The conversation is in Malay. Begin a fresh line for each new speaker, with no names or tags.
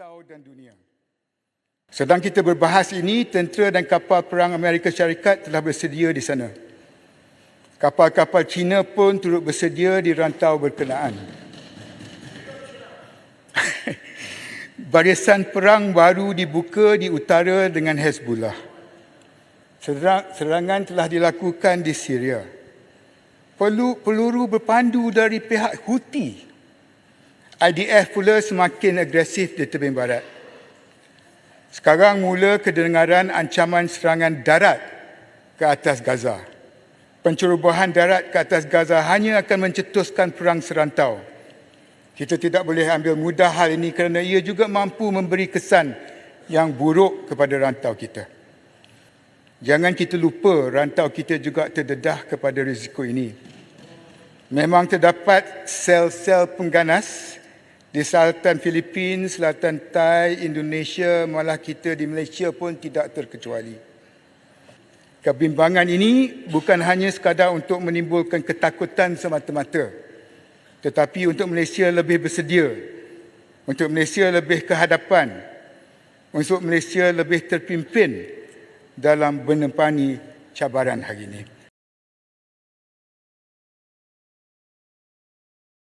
atau dan dunia. Sedang kita berbahas ini, tentera dan kapal perang Amerika Syarikat telah bersedia di sana. Kapal-kapal China pun turut bersedia di rantau berkenaan. Barisan perang baru dibuka di utara dengan Hezbollah. Serangan telah dilakukan di Syria. Peluru berpandu dari pihak Houthi IDF pula semakin agresif di tepi barat. Sekarang mula kedengaran ancaman serangan darat ke atas Gaza. Pencerobohan darat ke atas Gaza hanya akan mencetuskan perang serantau. Kita tidak boleh ambil mudah hal ini kerana ia juga mampu memberi kesan yang buruk kepada rantau kita. Jangan kita lupa rantau kita juga terdedah kepada risiko ini. Memang terdapat sel-sel pengganas di Selatan Filipina, Selatan Thai, Indonesia, malah kita di Malaysia pun tidak terkecuali. Kebimbangan ini bukan hanya sekadar untuk menimbulkan ketakutan semata-mata, tetapi untuk Malaysia lebih bersedia, untuk Malaysia lebih kehadapan, untuk Malaysia lebih terpimpin dalam menempani cabaran hari ini.